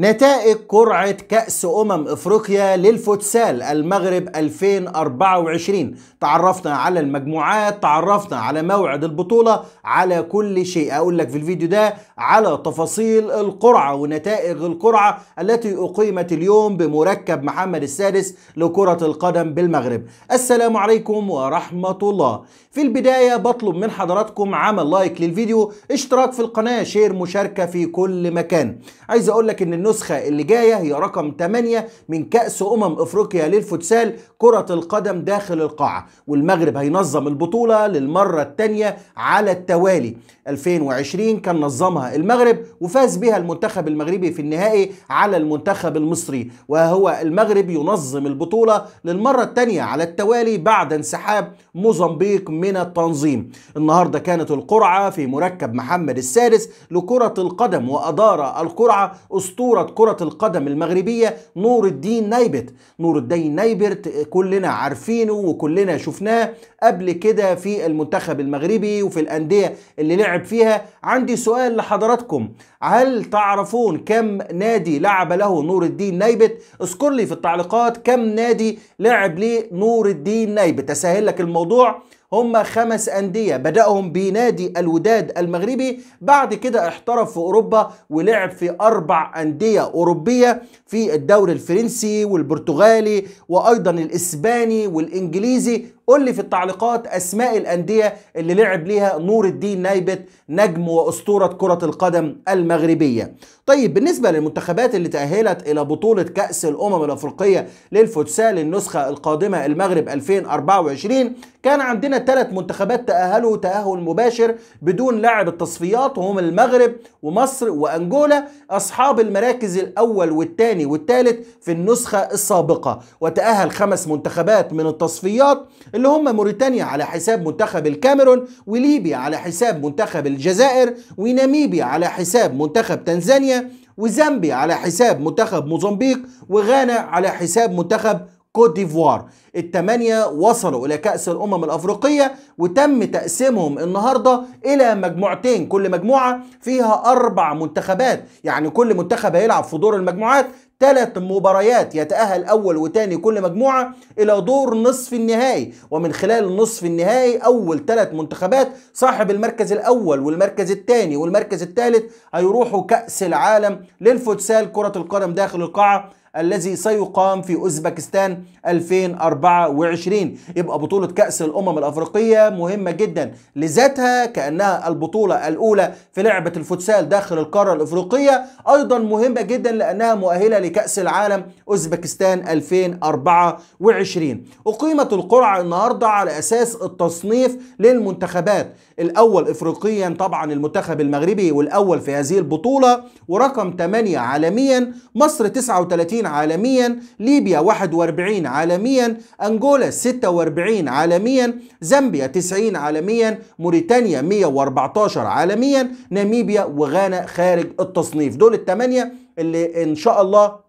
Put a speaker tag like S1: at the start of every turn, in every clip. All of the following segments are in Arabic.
S1: نتائج قرعة كأس أمم إفريقيا للفوتسال المغرب 2024 تعرفنا على المجموعات تعرفنا على موعد البطولة على كل شيء أقول لك في الفيديو ده على تفاصيل القرعة ونتائج القرعة التي أقيمت اليوم بمركب محمد السادس لكرة القدم بالمغرب السلام عليكم ورحمة الله في البداية بطلب من حضراتكم عمل لايك للفيديو اشتراك في القناة شير مشاركة في كل مكان عايز أقول لك إن النسخة اللي جاية هي رقم 8 من كأس أمم أفريقيا للفوتسال كرة القدم داخل القاعة والمغرب هينظم البطولة للمرة الثانية على التوالي 2020 كان نظمها المغرب وفاز بها المنتخب المغربي في النهائي على المنتخب المصري وهو المغرب ينظم البطولة للمرة الثانية على التوالي بعد انسحاب موزمبيق من التنظيم النهاردة كانت القرعة في مركب محمد السادس لكرة القدم وأدار القرعة أسطورة أسطورة كرة القدم المغربية نور الدين نايبت نور الدين نايبت كلنا عارفينه وكلنا شفناه قبل كده في المنتخب المغربي وفي الأندية اللي لعب فيها عندي سؤال لحضراتكم هل تعرفون كم نادي لعب له نور الدين نايبت اذكر لي في التعليقات كم نادي لعب لي نور الدين نايبت أسهل لك الموضوع هم خمس أندية بدأهم بنادي الوداد المغربي بعد كده احترف في أوروبا ولعب في أربع أندية أوروبية في الدوري الفرنسي والبرتغالي وأيضا الإسباني والإنجليزي قول لي في التعليقات اسماء الانديه اللي لعب ليها نور الدين نايبت نجم واسطوره كره القدم المغربيه طيب بالنسبه للمنتخبات اللي تاهلت الى بطوله كاس الامم الافريقيه للفوتسال النسخه القادمه المغرب 2024 كان عندنا ثلاث منتخبات تاهلوا تاهل مباشر بدون لعب التصفيات وهم المغرب ومصر وانجولا اصحاب المراكز الاول والثاني والثالث في النسخه السابقه وتاهل خمس منتخبات من التصفيات اللي هم موريتانيا على حساب منتخب الكاميرون وليبيا على حساب منتخب الجزائر وناميبيا على حساب منتخب تنزانيا وزامبيا على حساب منتخب موزمبيق وغانا على حساب منتخب كوت ديفوار الثمانية وصلوا إلى كأس الأمم الأفريقية وتم تقسيمهم النهاردة إلى مجموعتين كل مجموعة فيها أربع منتخبات يعني كل منتخب هيلعب في دور المجموعات ثلاث مباريات يتأهل أول وتاني كل مجموعة إلى دور نصف النهائي ومن خلال نصف النهائي أول ثلاث منتخبات صاحب المركز الأول والمركز الثاني والمركز الثالث هيروحوا كأس العالم للفوتسال كرة القدم داخل القاعة الذي سيقام في أوزبكستان 2024 يبقى بطولة كأس الأمم الأفريقية مهمة جدا لذاتها كأنها البطولة الأولى في لعبة الفوتسال داخل القارة الأفريقية أيضا مهمة جدا لأنها مؤهلة لكأس العالم أوزبكستان 2024 أقيمت القرعة النهاردة على أساس التصنيف للمنتخبات الأول إفريقيا طبعا المنتخب المغربي والأول في هذه البطولة ورقم 8 عالميا مصر 39 عالميا ليبيا 41 عالميا أنجولا 46 عالميا زامبيا 90 عالميا موريتانيا 114 عالميا ناميبيا وغانا خارج التصنيف دول الثمانية اللي إن شاء الله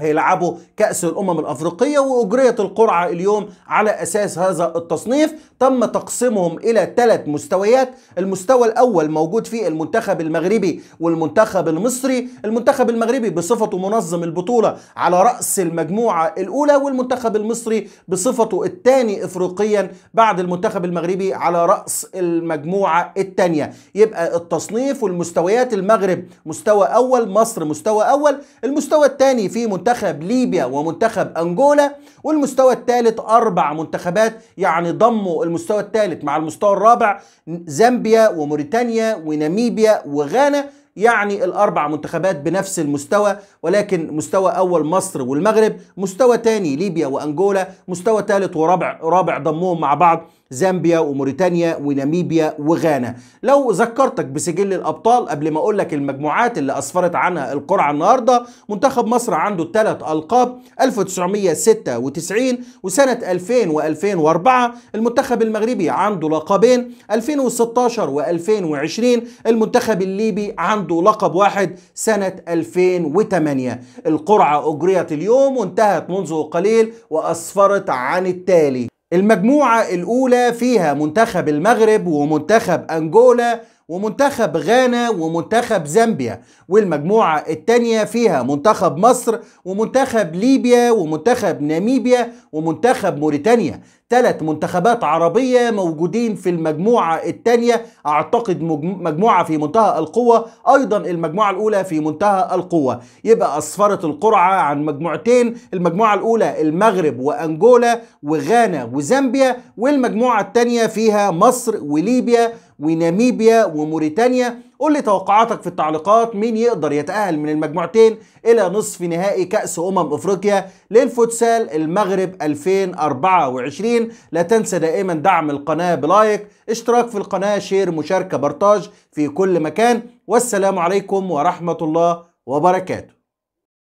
S1: هيلعبوا كأس الأمم الأفريقية وأجريت القرعة اليوم على أساس هذا التصنيف تم تقسيمهم إلى ثلاث مستويات المستوى الأول موجود فيه المنتخب المغربي والمنتخب المصري المنتخب المغربي بصفته منظم البطولة على رأس المجموعة الأولى والمنتخب المصري بصفته الثاني إفريقيا بعد المنتخب المغربي على رأس المجموعة الثانية يبقى التصنيف والمستويات المغرب مستوى أول مصر مستوى أول المستوى الثاني فيه منتخب منتخب ليبيا ومنتخب أنجولا والمستوى الثالث أربع منتخبات يعني ضموا المستوى الثالث مع المستوى الرابع زامبيا وموريتانيا وناميبيا وغانا يعني الأربع منتخبات بنفس المستوى ولكن مستوى أول مصر والمغرب مستوى تاني ليبيا وأنجولا مستوى ثالث ورابع رابع ضمهم مع بعض زامبيا وموريتانيا وناميبيا وغانا لو ذكرتك بسجل الأبطال قبل ما أقول لك المجموعات اللي أسفرت عنها القرعة النهاردة منتخب مصر عنده ثلاث ألقاب 1996 وسنة 2000 و2004 المنتخب المغربي عنده لقبين 2016 و2020 المنتخب الليبي عنده عنده لقب واحد سنة 2008 القرعة أجريت اليوم وانتهت منذ قليل وأسفرت عن التالي المجموعة الأولى فيها منتخب المغرب ومنتخب أنجولا ومنتخب غانا ومنتخب زامبيا والمجموعة التانية فيها منتخب مصر ومنتخب ليبيا ومنتخب ناميبيا ومنتخب موريتانيا ثلاث منتخبات عربية موجودين في المجموعة التانية أعتقد مجموعة في منتهى القوة أيضا المجموعة الأولى في منتهى القوة يبقى أصفرة القرعة عن مجموعتين المجموعة الأولى المغرب وأنجولا وغانا وزامبيا والمجموعة التانية فيها مصر وليبيا وناميبيا وموريتانيا قول لي توقعاتك في التعليقات مين يقدر يتأهل من المجموعتين إلى نصف نهائي كأس أمم أفريقيا للفوتسال المغرب 2024 لا تنسى دائما دعم القناة بلايك اشتراك في القناة شير مشاركة برتاج في كل مكان والسلام عليكم ورحمة الله وبركاته